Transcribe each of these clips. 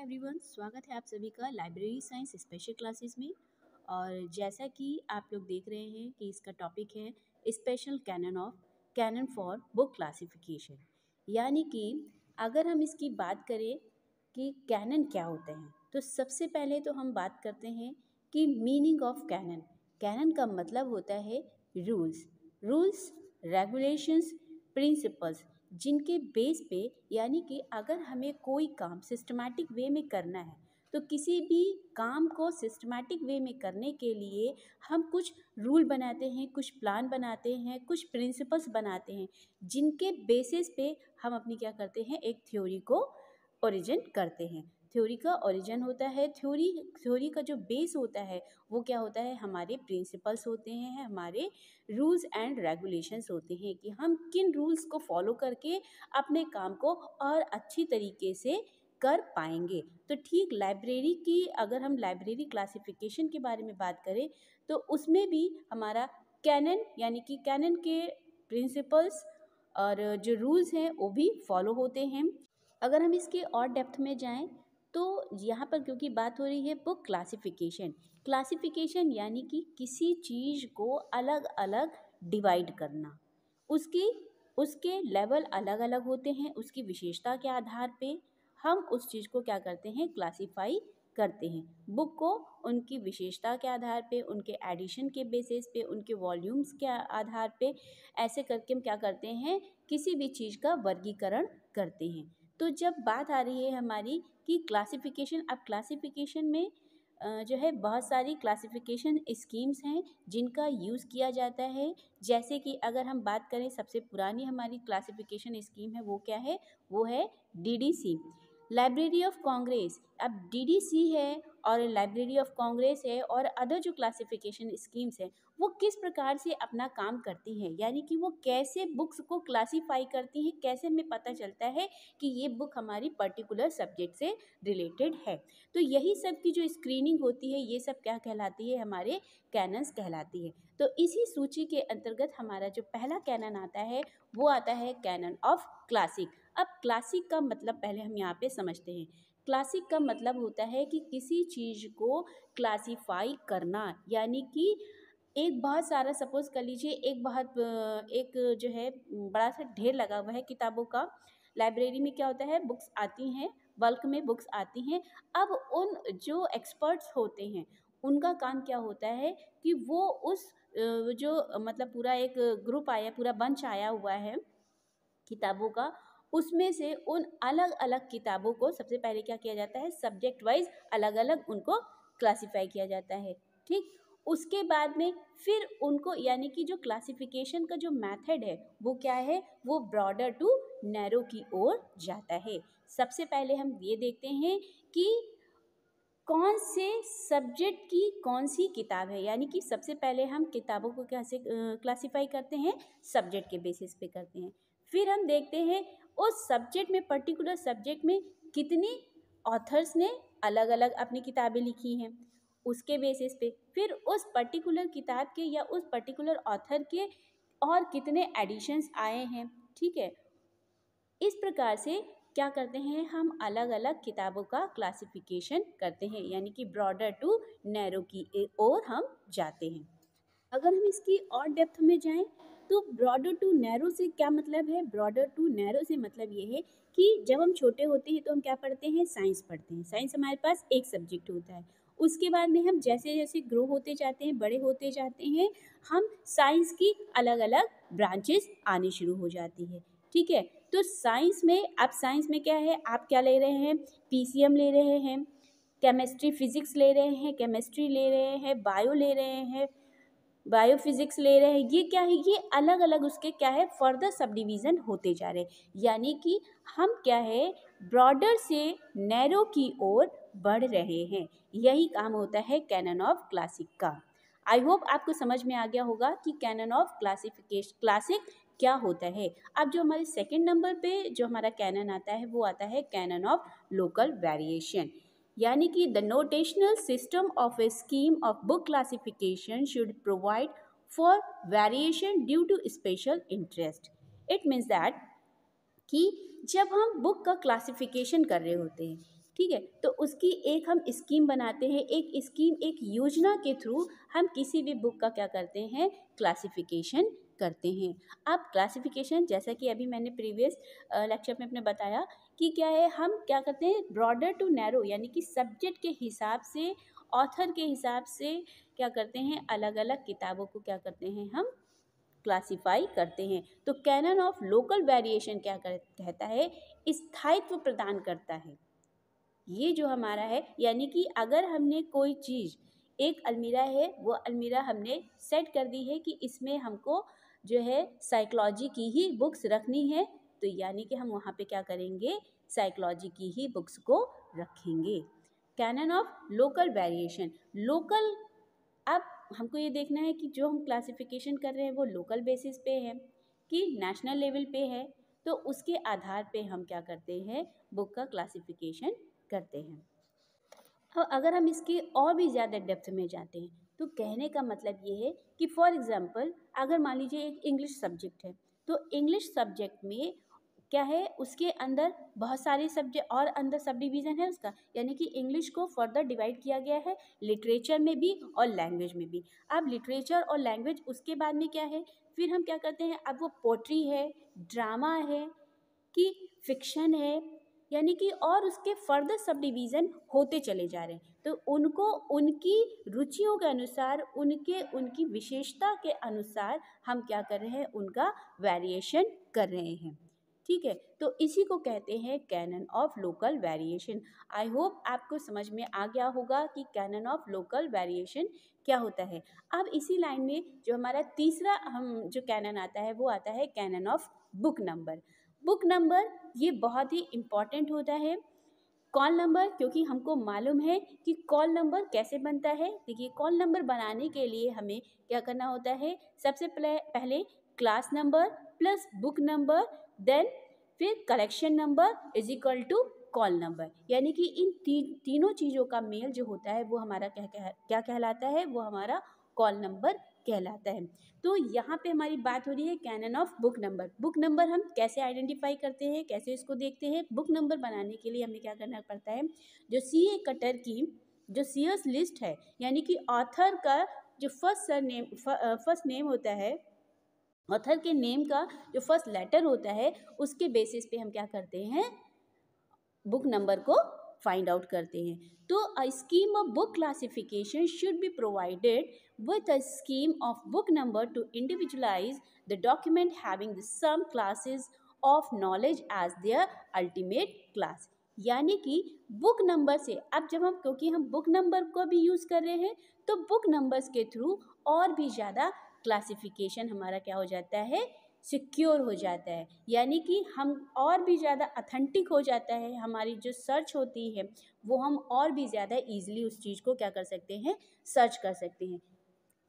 everyone स्वागत है आप सभी का लाइब्रेरी साइंस स्पेशल क्लासेस में और जैसा कि आप लोग देख रहे हैं कि इसका टॉपिक है special canon of canon for book classification यानी कि अगर हम इसकी बात करें कि कैनन क्या होते हैं तो सबसे पहले तो हम बात करते हैं कि मीनिंग ऑफ कैनन कैनन का मतलब होता है रूल्स रूल्स रेगुलेशंस प्रिंसिपल्स जिनके बेस पे यानी कि अगर हमें कोई काम सिस्टमैटिक वे में करना है तो किसी भी काम को सिस्टमैटिक वे में करने के लिए हम कुछ रूल बनाते हैं कुछ प्लान बनाते हैं कुछ प्रिंसिपल्स बनाते हैं जिनके बेसिस पे हम अपनी क्या करते हैं एक थ्योरी को ओरिजिन करते हैं थ्योरी का ओरिजन होता है थ्योरी थ्योरी का जो बेस होता है वो क्या होता है हमारे प्रिंसिपल्स होते हैं हमारे रूल्स एंड रेगुलेशंस होते हैं कि हम किन रूल्स को फॉलो करके अपने काम को और अच्छी तरीके से कर पाएंगे तो ठीक लाइब्रेरी की अगर हम लाइब्रेरी क्लासिफिकेशन के बारे में बात करें तो उसमें भी हमारा कैनन यानी कि कैनन के प्रिंसिपल्स और जो रूल्स हैं वो भी फॉलो होते हैं अगर हम इसके और डेप्थ में जाएं तो यहाँ पर क्योंकि बात हो रही है बुक क्लासिफिकेशन क्लासिफिकेशन यानी कि किसी चीज़ को अलग अलग डिवाइड करना उसकी उसके लेवल अलग अलग होते हैं उसकी विशेषता के आधार पे हम उस चीज़ को क्या करते हैं क्लासिफाई करते हैं बुक को उनकी विशेषता के आधार पे उनके एडिशन के बेसिस पे उनके वॉल्यूम्स के आधार पे ऐसे करके हम क्या करते हैं किसी भी चीज़ का वर्गीकरण करते हैं तो जब बात आ रही है हमारी कि क्लासिफिकेशन अब क्लासिफिकेशन में जो है बहुत सारी क्लासिफिकेशन स्कीम्स हैं जिनका यूज़ किया जाता है जैसे कि अगर हम बात करें सबसे पुरानी हमारी क्लासिफिकेशन स्कीम है वो क्या है वो है डीडीसी लाइब्रेरी ऑफ कांग्रेस अब डीडीसी है और लाइब्रेरी ऑफ कांग्रेस है और अदर जो क्लासिफिकेशन स्कीम्स हैं वो किस प्रकार से अपना काम करती हैं यानी कि वो कैसे बुक्स को क्लासिफाई करती हैं कैसे हमें पता चलता है कि ये बुक हमारी पर्टिकुलर सब्जेक्ट से रिलेटेड है तो यही सब की जो स्क्रीनिंग होती है ये सब क्या कहलाती है हमारे कैनन्स कहलाती है तो इसी सूची के अंतर्गत हमारा जो पहला कैनन आता है वो आता है कैनन ऑफ क्लासिक अब क्लासिक का मतलब पहले हम यहाँ पे समझते हैं क्लासिक का मतलब होता है कि किसी चीज़ को क्लासिफाई करना यानी कि एक बहुत सारा सपोज़ कर लीजिए एक बहुत एक जो है बड़ा सा ढेर लगा हुआ है किताबों का लाइब्रेरी में क्या होता है बुक्स आती हैं बल्क में बुक्स आती हैं अब उन जो एक्सपर्ट्स होते हैं उनका काम क्या होता है कि वो उस जो मतलब पूरा एक ग्रुप आया पूरा बंच आया हुआ है किताबों का उसमें से उन अलग अलग किताबों को सबसे पहले क्या किया जाता है सब्जेक्ट वाइज अलग अलग उनको क्लासीफाई किया जाता है ठीक उसके बाद में फिर उनको यानी कि जो क्लासिफिकेशन का जो मेथड है वो क्या है वो ब्रॉडर टू नैरो की ओर जाता है सबसे पहले हम ये देखते हैं कि कौन से सब्जेक्ट की कौन सी किताब है यानी कि सबसे पहले हम किताबों को कैसे क्लासिफाई करते हैं सब्जेक्ट के बेसिस पे करते हैं फिर हम देखते हैं उस सब्जेक्ट में पर्टिकुलर सब्जेक्ट में कितने ऑथर्स ने अलग अलग अपनी किताबें लिखी हैं उसके बेसिस पे फिर उस पर्टिकुलर किताब के या उस पर्टिकुलर ऑथर के और कितने एडिशंस आए हैं ठीक है इस प्रकार से क्या करते हैं हम अलग अलग किताबों का क्लासिफिकेशन करते हैं यानी कि ब्रॉडर टू नैरो की ओर हम जाते हैं अगर हम इसकी और डेप्थ में जाएं तो ब्रॉडर टू नैरो से क्या मतलब है ब्रॉडर टू नैरो से मतलब ये है कि जब हम छोटे होते हैं तो हम क्या पढ़ते हैं साइंस पढ़ते हैं साइंस हमारे पास एक सब्जेक्ट होता है उसके बाद में हम जैसे जैसे ग्रो होते जाते हैं बड़े होते जाते हैं हम साइंस की अलग अलग ब्रांचेस आने शुरू हो जाती है ठीक है तो साइंस में आप साइंस में क्या है आप क्या ले रहे हैं पी ले रहे हैं केमिस्ट्री फिजिक्स ले रहे हैं केमिस्ट्री ले रहे हैं बायो ले रहे हैं बायोफिजिक्स ले रहे हैं ये क्या है ये अलग अलग उसके क्या है फर्दर सब डिवीज़न होते जा रहे हैं यानी कि हम क्या है ब्रॉडर से नैरो की ओर बढ़ रहे हैं यही काम होता है कैनन ऑफ क्लासिक का आई होप आपको समझ में आ गया होगा कि कैनन ऑफ क्लासिफिकेश क्लासिक क्या होता है अब जो हमारे सेकंड नंबर पे जो हमारा कैनन आता है वो आता है कैनन ऑफ लोकल वेरिएशन यानी कि the notational system of a scheme of book classification should provide for variation due to special interest it means that कि जब हम बुक का क्लासिफिकेशन कर रहे होते हैं ठीक है तो उसकी एक हम स्कीम बनाते हैं एक स्कीम एक योजना के थ्रू हम किसी भी बुक का क्या करते हैं क्लासिफिकेशन करते हैं अब क्लासिफिकेशन जैसा कि अभी मैंने प्रीवियस लेक्चर में अपने बताया कि क्या है हम क्या करते हैं ब्रॉडर टू नैरो यानी कि सब्जेक्ट के हिसाब से ऑथर के हिसाब से क्या करते हैं अलग अलग किताबों को क्या करते हैं हम क्लासिफाई करते हैं तो कैनन ऑफ लोकल वेरिएशन क्या कर, कहता है स्थायित्व प्रदान करता है ये जो हमारा है यानी कि अगर हमने कोई चीज़ एक अलमीरा है वो अलमीरा हमने सेट कर दी है कि इसमें हमको जो है साइकोलॉजी की ही बुक्स रखनी है तो यानी कि हम वहाँ पे क्या करेंगे साइकोलॉजी की ही बुक्स को रखेंगे canon of local variation local अब हमको ये देखना है कि जो हम क्लासिफिकेशन कर रहे हैं वो लोकल बेसिस पे है कि नेशनल लेवल पे है तो उसके आधार पे हम क्या करते हैं बुक का क्लासिफिकेशन करते हैं और अगर हम इसके और भी ज़्यादा डेप्थ में जाते हैं तो कहने का मतलब ये है कि फॉर एग्ज़ाम्पल अगर मान लीजिए एक इंग्लिश सब्जेक्ट है तो इंग्लिश सब्जेक्ट में क्या है उसके अंदर बहुत सारे सब्जेक्ट और अंदर सब डिवीज़न है उसका यानी कि इंग्लिश को फर्दर डिवाइड किया गया है लिटरेचर में भी और लैंग्वेज में भी अब लिटरेचर और लैंग्वेज उसके बाद में क्या है फिर हम क्या करते हैं अब वो पोट्री है ड्रामा है कि फिक्शन है यानी कि और उसके फर्दर सब डिवीज़न होते चले जा रहे हैं तो उनको उनकी रुचियों के अनुसार उनके उनकी विशेषता के अनुसार हम क्या कर रहे हैं उनका वेरिएशन कर रहे हैं ठीक है तो इसी को कहते हैं canon of local variation I hope आपको समझ में आ गया होगा कि कैनन ऑफ लोकल वेरिएशन क्या होता है अब इसी लाइन में जो हमारा तीसरा हम जो कैनन आता है वो आता है canon of book number book number ये बहुत ही इम्पॉर्टेंट होता है कॉल नंबर क्योंकि हमको मालूम है कि कॉल नंबर कैसे बनता है देखिए कॉल नंबर बनाने के लिए हमें क्या करना होता है सबसे पहले class number plus book number then फिर collection number is equal to call number यानी कि इन तीन तीनों चीज़ों का मेल जो होता है वो हमारा कह, कह, क्या कहलाता है वो हमारा कॉल नंबर कहलाता है तो यहाँ पे हमारी बात हो रही है canon of book number book number हम कैसे आइडेंटिफाई करते हैं कैसे इसको देखते हैं बुक नंबर बनाने के लिए हमें क्या करना पड़ता है जो सी ए कटर की जो सीयर्स लिस्ट है यानी कि ऑथर का जो first surname first name होता है ऑथर के नेम का जो फर्स्ट लेटर होता है उसके बेसिस पे हम क्या करते हैं बुक नंबर को फाइंड आउट करते हैं तो a scheme of book classification should be provided with a scheme of book number to individualize the document having the same classes of knowledge as their ultimate class यानी कि book number से अब जब हम क्योंकि हम बुक नंबर को भी यूज़ कर रहे हैं तो बुक नंबर्स के थ्रू और भी ज़्यादा क्लासिफिकेशन हमारा क्या हो जाता है सिक्योर हो जाता है यानी कि हम और भी ज़्यादा अथेंटिक हो जाता है हमारी जो सर्च होती है वो हम और भी ज़्यादा ईजिली उस चीज़ को क्या कर सकते हैं सर्च कर सकते हैं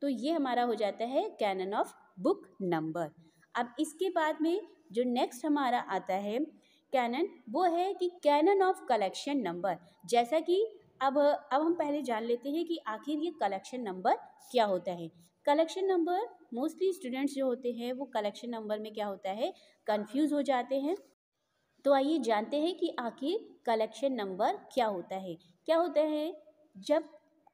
तो ये हमारा हो जाता है कैनन ऑफ बुक नंबर अब इसके बाद में जो नेक्स्ट हमारा आता है कैनन वो है कि कैनन ऑफ कलेक्शन नंबर जैसा कि अब अब हम पहले जान लेते हैं कि आखिर ये कलेक्शन नंबर क्या होता है कलेक्शन नंबर मोस्टली स्टूडेंट्स जो होते हैं वो कलेक्शन नंबर में क्या होता है कंफ्यूज हो जाते हैं तो आइए जानते हैं कि आखिर कलेक्शन नंबर क्या होता है क्या होता है जब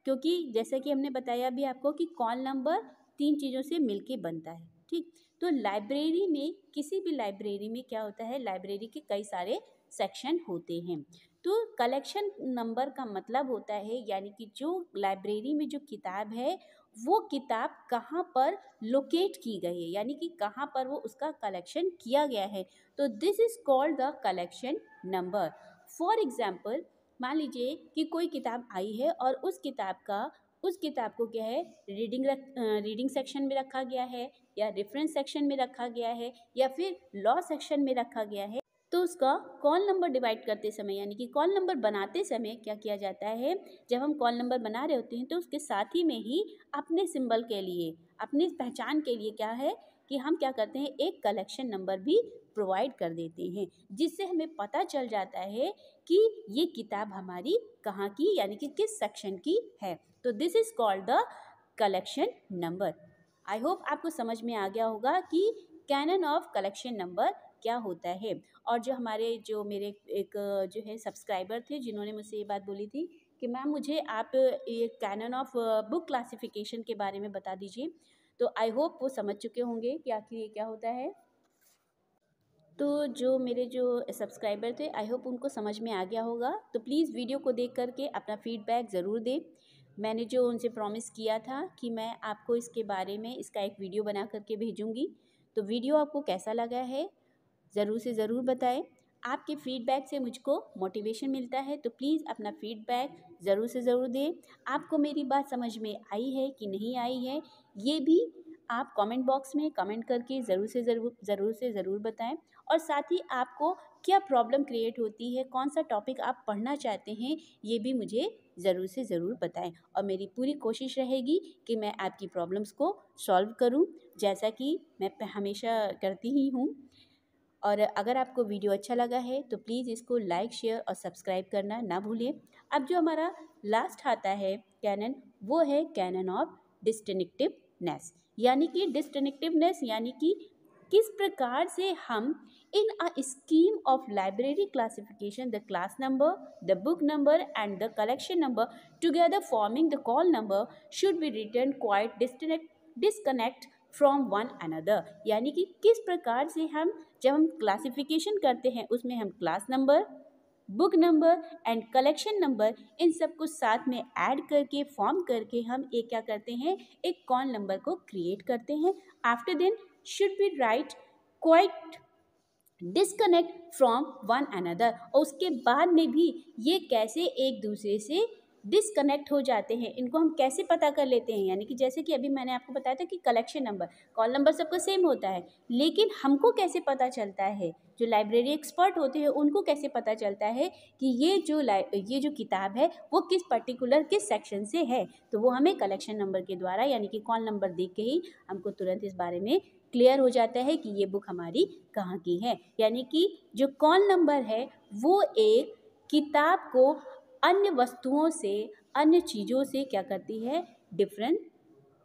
क्योंकि जैसा कि हमने बताया अभी आपको कि कॉल नंबर तीन चीज़ों से मिल बनता है ठीक तो लाइब्रेरी में किसी भी लाइब्रेरी में क्या होता है लाइब्रेरी के कई सारे सेक्शन होते हैं तो कलेक्शन नंबर का मतलब होता है यानी कि जो लाइब्रेरी में जो किताब है वो किताब कहाँ पर लोकेट की गई है यानी कि कहाँ पर वो उसका कलेक्शन किया गया है तो this is called the collection number for example मान लीजिए कि कोई किताब आई है और उस किताब का उस किताब को क्या है रीडिंग रख रीडिंग सेक्शन में रखा गया है या रेफरेंस सेक्शन में रखा गया है या फिर लॉ सेक्शन में रखा गया है तो उसका कॉल नंबर डिवाइड करते समय यानी कि कॉल नंबर बनाते समय क्या किया जाता है जब हम कॉल नंबर बना रहे होते हैं तो उसके साथ ही में ही अपने सिंबल के लिए अपनी पहचान के लिए क्या है कि हम क्या करते हैं एक कलेक्शन नंबर भी प्रोवाइड कर देते हैं जिससे हमें पता चल जाता है कि ये किताब हमारी कहाँ की यानी कि किस सेक्शन की है तो this is called the collection number I hope आपको समझ में आ गया होगा कि कैनन ऑफ कलेक्शन नंबर क्या होता है और जो हमारे जो मेरे एक जो है सब्सक्राइबर थे जिन्होंने मुझसे ये बात बोली थी कि मैम मुझे आप ये कैनन ऑफ बुक क्लासिफिकेशन के बारे में बता दीजिए तो आई होप वो समझ चुके होंगे कि आखिर ये क्या होता है तो जो मेरे जो सब्सक्राइबर थे आई होप उनको समझ में आ गया होगा तो प्लीज़ वीडियो को देख करके अपना फीडबैक ज़रूर दें मैंने जो उनसे प्रॉमिस किया था कि मैं आपको इसके बारे में इसका एक वीडियो बना करके भेजूँगी तो वीडियो आपको कैसा लगा है ज़रूर से ज़रूर बताएं आपके फ़ीडबैक से मुझको मोटिवेशन मिलता है तो प्लीज़ अपना फ़ीडबैक ज़रूर से ज़रूर दें आपको मेरी बात समझ में आई है कि नहीं आई है ये भी आप कमेंट बॉक्स में कमेंट करके ज़रूर से ज़रूर ज़रूर से ज़रूर बताएं और साथ ही आपको क्या प्रॉब्लम क्रिएट होती है कौन सा टॉपिक आप पढ़ना चाहते हैं ये भी मुझे ज़रूर से ज़रूर बताएं और मेरी पूरी कोशिश रहेगी कि मैं आपकी प्रॉब्लम्स को सॉल्व करूं जैसा कि मैं हमेशा करती ही हूं और अगर आपको वीडियो अच्छा लगा है तो प्लीज़ इसको लाइक शेयर और सब्सक्राइब करना ना भूलें अब जो हमारा लास्ट आता है कैनन वो है कैनन ऑफ डिस्टनिक्टिवनेस यानी कि डिस्टनिक्टिवनेस यानी कि किस प्रकार से हम in a scheme of library classification the class number the book number and the collection number together forming the call number should be written quite distinct disconnect from one another यानी कि किस प्रकार से हम जब हम क्लासिफिकेशन करते हैं उसमें हम class number book number and collection number इन सब को साथ में ऐड करके फॉर्म करके हम एक क्या करते हैं एक कॉल नंबर को क्रिएट करते हैं after then should be write quite disconnect from one another और उसके बाद में भी ये कैसे एक दूसरे से डिसकनेक्ट हो जाते हैं इनको हम कैसे पता कर लेते हैं यानी कि जैसे कि अभी मैंने आपको बताया था कि कलेक्शन नंबर कॉल नंबर सबका सेम होता है लेकिन हमको कैसे पता चलता है जो लाइब्रेरी एक्सपर्ट होते हैं उनको कैसे पता चलता है कि ये जो ये जो किताब है वो किस पर्टिकुलर किस सेक्शन से है तो वो हमें कलेक्शन नंबर के द्वारा यानी कि कॉल नंबर देख के ही हमको तुरंत इस बारे में क्लियर हो जाता है कि ये बुक हमारी कहाँ की है यानी कि जो कॉल नंबर है वो एक किताब को अन्य वस्तुओं से अन्य चीज़ों से क्या करती है डिफरेंट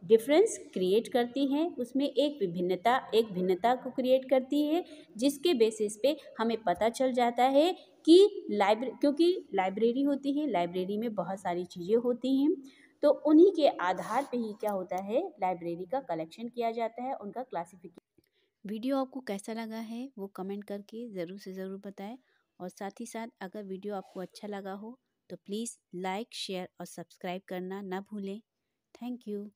डिफरेंस क्रिएट करती हैं उसमें एक विभिन्नता एक भिन्नता को क्रिएट करती है जिसके बेसिस पे हमें पता चल जाता है कि लाइब्रे क्योंकि लाइब्रेरी होती है लाइब्रेरी में बहुत सारी चीज़ें होती हैं तो उन्हीं के आधार पे ही क्या होता है लाइब्रेरी का कलेक्शन किया जाता है उनका क्लासिफिकेशन वीडियो आपको कैसा लगा है वो कमेंट करके ज़रूर से ज़रूर बताएँ और साथ ही साथ अगर वीडियो आपको अच्छा लगा हो तो प्लीज़ लाइक शेयर और सब्सक्राइब करना ना भूलें थैंक यू